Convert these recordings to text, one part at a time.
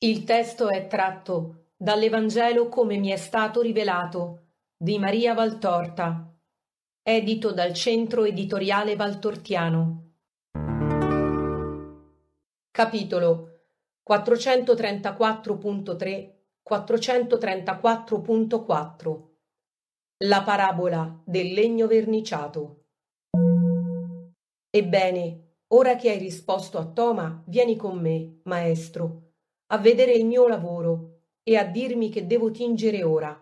Il testo è tratto dall'Evangelo come mi è stato rivelato di Maria Valtorta, edito dal Centro Editoriale Valtortiano. Capitolo 434.3 434.4 La parabola del legno verniciato. Ebbene, ora che hai risposto a Toma, vieni con me, maestro a vedere il mio lavoro e a dirmi che devo tingere ora.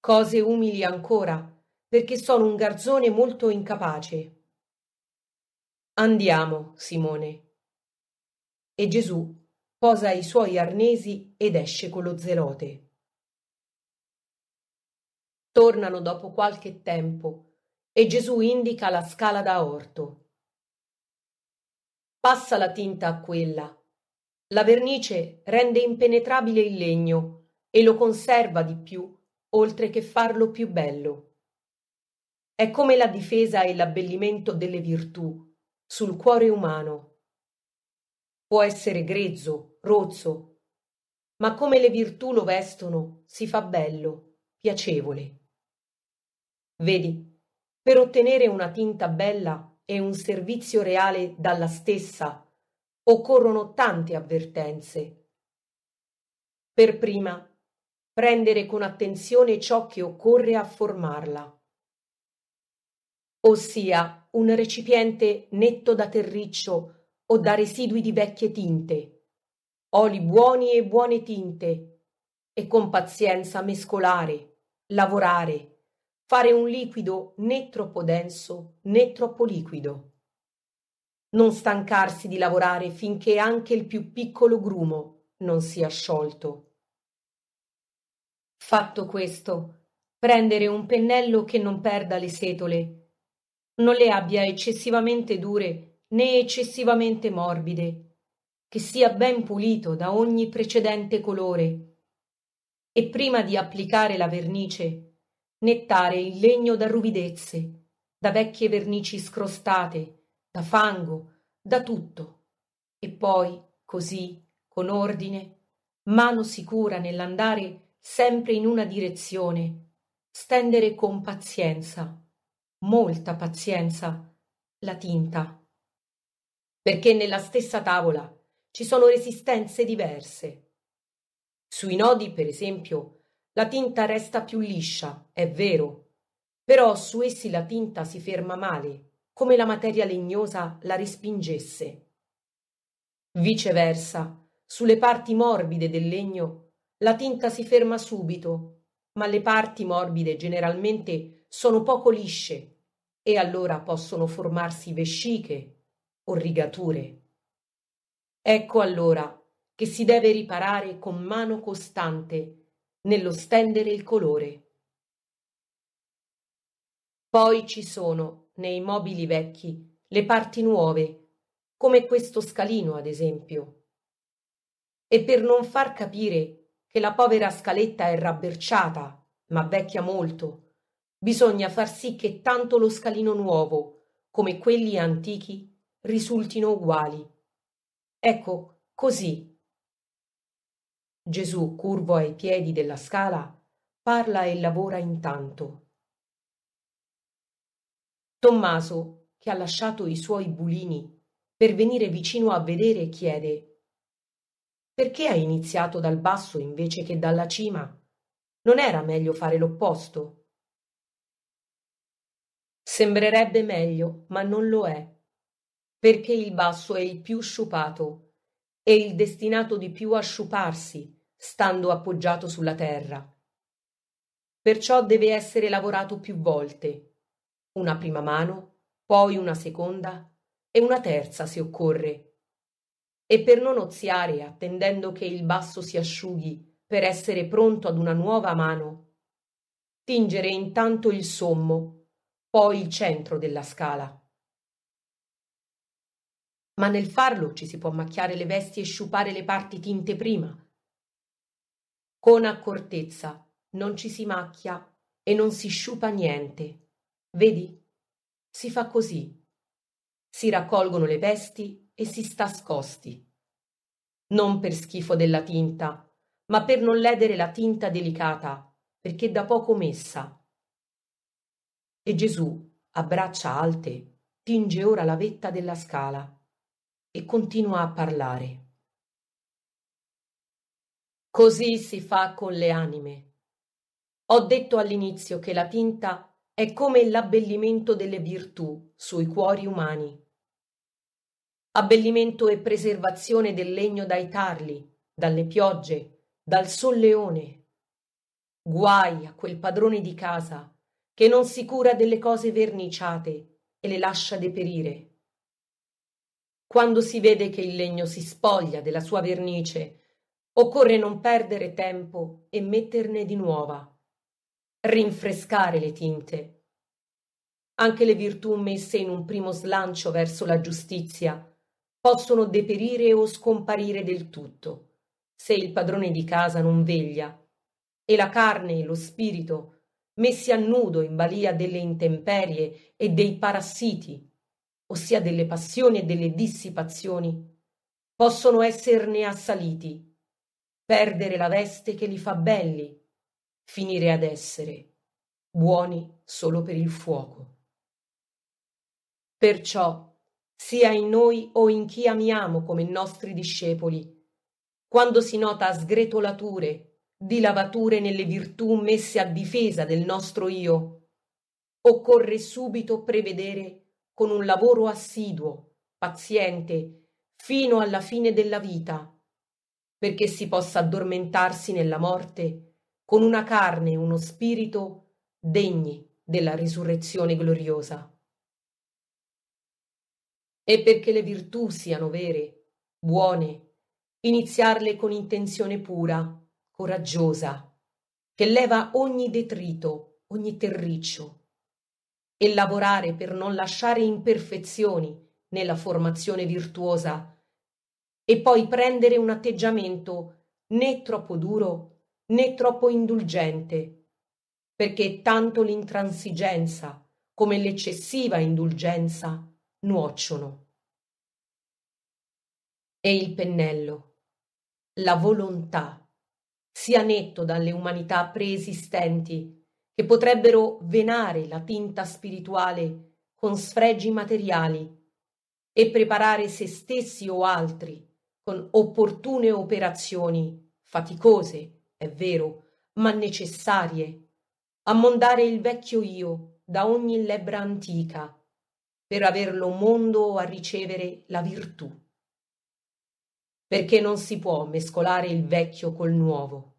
Cose umili ancora, perché sono un garzone molto incapace. Andiamo, Simone. E Gesù posa i suoi arnesi ed esce con lo zelote. Tornano dopo qualche tempo e Gesù indica la scala da orto. Passa la tinta a quella la vernice rende impenetrabile il legno e lo conserva di più, oltre che farlo più bello. È come la difesa e l'abbellimento delle virtù sul cuore umano. Può essere grezzo, rozzo, ma come le virtù lo vestono, si fa bello, piacevole. Vedi, per ottenere una tinta bella e un servizio reale dalla stessa occorrono tante avvertenze. Per prima, prendere con attenzione ciò che occorre a formarla, ossia un recipiente netto da terriccio o da residui di vecchie tinte, oli buoni e buone tinte, e con pazienza mescolare, lavorare, fare un liquido né troppo denso né troppo liquido non stancarsi di lavorare finché anche il più piccolo grumo non sia sciolto. Fatto questo, prendere un pennello che non perda le setole, non le abbia eccessivamente dure né eccessivamente morbide, che sia ben pulito da ogni precedente colore. E prima di applicare la vernice, nettare il legno da ruvidezze, da vecchie vernici scrostate, da fango, da tutto. E poi, così, con ordine, mano sicura nell'andare sempre in una direzione, stendere con pazienza, molta pazienza, la tinta. Perché nella stessa tavola ci sono resistenze diverse. Sui nodi, per esempio, la tinta resta più liscia, è vero, però su essi la tinta si ferma male come la materia legnosa la respingesse. Viceversa, sulle parti morbide del legno la tinta si ferma subito, ma le parti morbide generalmente sono poco lisce e allora possono formarsi vesciche o rigature. Ecco allora che si deve riparare con mano costante nello stendere il colore. Poi ci sono nei mobili vecchi le parti nuove, come questo scalino ad esempio. E per non far capire che la povera scaletta è rabberciata, ma vecchia molto, bisogna far sì che tanto lo scalino nuovo come quelli antichi risultino uguali. Ecco, così. Gesù, curvo ai piedi della scala, parla e lavora intanto. Tommaso, che ha lasciato i suoi bulini per venire vicino a vedere, chiede Perché hai iniziato dal basso invece che dalla cima? Non era meglio fare l'opposto? Sembrerebbe meglio, ma non lo è, perché il basso è il più sciupato e il destinato di più a sciuparsi, stando appoggiato sulla terra. Perciò deve essere lavorato più volte una prima mano, poi una seconda e una terza se occorre. E per non oziare attendendo che il basso si asciughi per essere pronto ad una nuova mano, tingere intanto il sommo, poi il centro della scala. Ma nel farlo ci si può macchiare le vesti e sciupare le parti tinte prima. Con accortezza non ci si macchia e non si sciupa niente. Vedi? Si fa così. Si raccolgono le vesti e si sta scosti. Non per schifo della tinta, ma per non ledere la tinta delicata, perché da poco messa. E Gesù, a braccia alte, tinge ora la vetta della scala e continua a parlare. Così si fa con le anime. Ho detto all'inizio che la tinta è come l'abbellimento delle virtù sui cuori umani. Abbellimento e preservazione del legno dai tarli, dalle piogge, dal solleone. Guai a quel padrone di casa che non si cura delle cose verniciate e le lascia deperire. Quando si vede che il legno si spoglia della sua vernice, occorre non perdere tempo e metterne di nuova rinfrescare le tinte. Anche le virtù messe in un primo slancio verso la giustizia possono deperire o scomparire del tutto, se il padrone di casa non veglia, e la carne e lo spirito, messi a nudo in balia delle intemperie e dei parassiti, ossia delle passioni e delle dissipazioni, possono esserne assaliti, perdere la veste che li fa belli, finire ad essere buoni solo per il fuoco. Perciò, sia in noi o in chi amiamo come nostri discepoli, quando si nota sgretolature, dilavature nelle virtù messe a difesa del nostro io, occorre subito prevedere con un lavoro assiduo, paziente, fino alla fine della vita, perché si possa addormentarsi nella morte con una carne e uno spirito degni della risurrezione gloriosa. E perché le virtù siano vere, buone, iniziarle con intenzione pura, coraggiosa, che leva ogni detrito, ogni terriccio, e lavorare per non lasciare imperfezioni nella formazione virtuosa, e poi prendere un atteggiamento né troppo duro né troppo indulgente, perché tanto l'intransigenza come l'eccessiva indulgenza nuociono. E il pennello, la volontà, sia netto dalle umanità preesistenti che potrebbero venare la tinta spirituale con sfregi materiali e preparare se stessi o altri con opportune operazioni faticose è vero, ma necessarie. Ammondare il vecchio io da ogni lebbra antica per averlo mondo a ricevere la virtù. Perché non si può mescolare il vecchio col nuovo.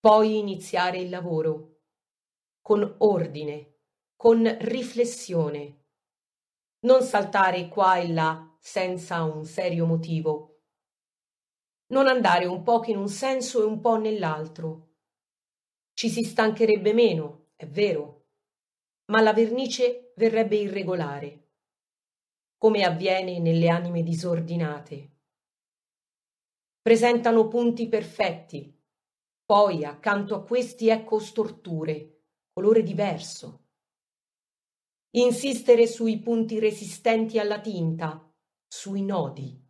Poi iniziare il lavoro con ordine, con riflessione. Non saltare qua e là senza un serio motivo non andare un po' in un senso e un po' nell'altro. Ci si stancherebbe meno, è vero, ma la vernice verrebbe irregolare, come avviene nelle anime disordinate. Presentano punti perfetti, poi accanto a questi ecco storture, colore diverso. Insistere sui punti resistenti alla tinta, sui nodi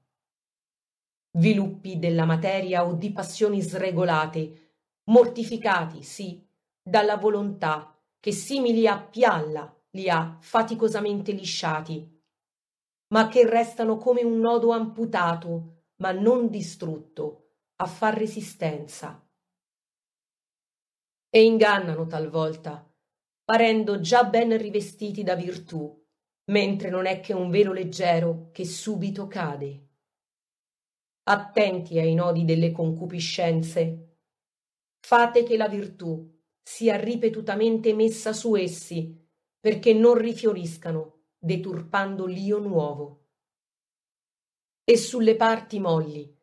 viluppi della materia o di passioni sregolate, mortificati, sì, dalla volontà che simili a pialla li ha faticosamente lisciati, ma che restano come un nodo amputato, ma non distrutto, a far resistenza. E ingannano talvolta, parendo già ben rivestiti da virtù, mentre non è che un velo leggero che subito cade attenti ai nodi delle concupiscenze. Fate che la virtù sia ripetutamente messa su essi, perché non rifioriscano, deturpando l'io nuovo. E sulle parti molli,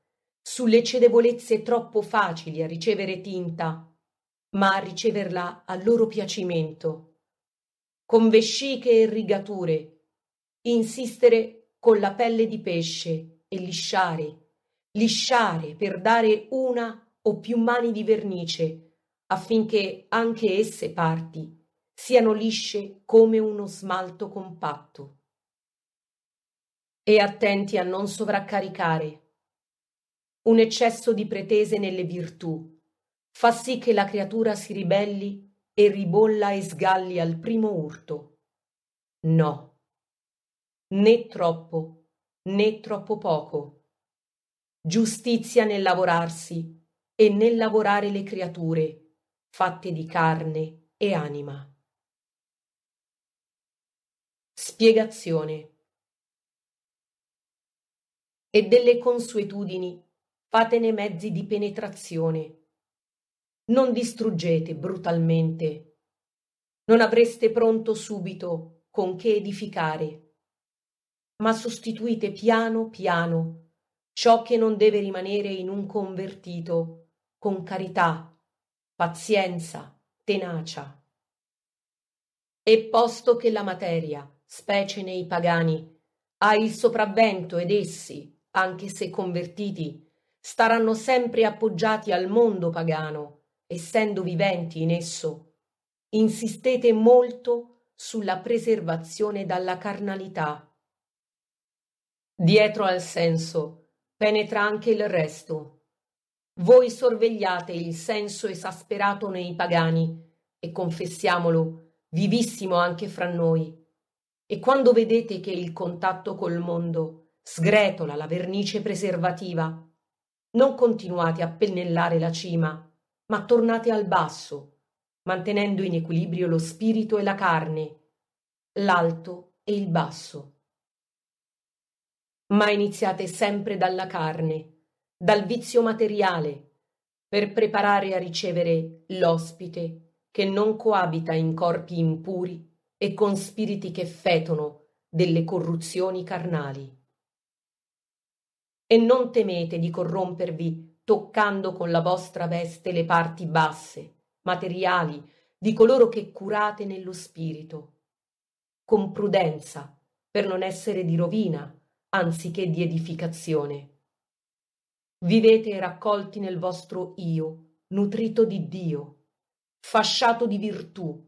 sulle cedevolezze troppo facili a ricevere tinta, ma a riceverla a loro piacimento. Con vesciche e rigature, insistere con la pelle di pesce e lisciare lisciare per dare una o più mani di vernice, affinché anche esse parti siano lisce come uno smalto compatto. E attenti a non sovraccaricare. Un eccesso di pretese nelle virtù fa sì che la creatura si ribelli e ribolla e sgalli al primo urto. No, né troppo, né troppo poco giustizia nel lavorarsi e nel lavorare le creature, fatte di carne e anima. Spiegazione e delle consuetudini fatene mezzi di penetrazione. Non distruggete brutalmente. Non avreste pronto subito con che edificare, ma sostituite piano piano ciò che non deve rimanere in un convertito, con carità, pazienza, tenacia. E posto che la materia, specie nei pagani, ha il sopravvento ed essi, anche se convertiti, staranno sempre appoggiati al mondo pagano, essendo viventi in esso, insistete molto sulla preservazione dalla carnalità. Dietro al senso penetra anche il resto. Voi sorvegliate il senso esasperato nei pagani, e confessiamolo, vivissimo anche fra noi. E quando vedete che il contatto col mondo sgretola la vernice preservativa, non continuate a pennellare la cima, ma tornate al basso, mantenendo in equilibrio lo spirito e la carne, l'alto e il basso ma iniziate sempre dalla carne, dal vizio materiale, per preparare a ricevere l'ospite che non coabita in corpi impuri e con spiriti che fetono delle corruzioni carnali. E non temete di corrompervi toccando con la vostra veste le parti basse, materiali, di coloro che curate nello spirito, con prudenza, per non essere di rovina anziché di edificazione. Vivete raccolti nel vostro io, nutrito di Dio, fasciato di virtù.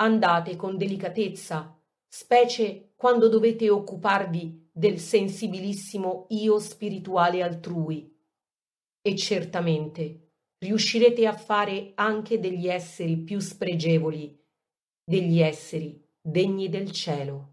Andate con delicatezza, specie quando dovete occuparvi del sensibilissimo io spirituale altrui. E certamente riuscirete a fare anche degli esseri più spregevoli, degli esseri degni del cielo.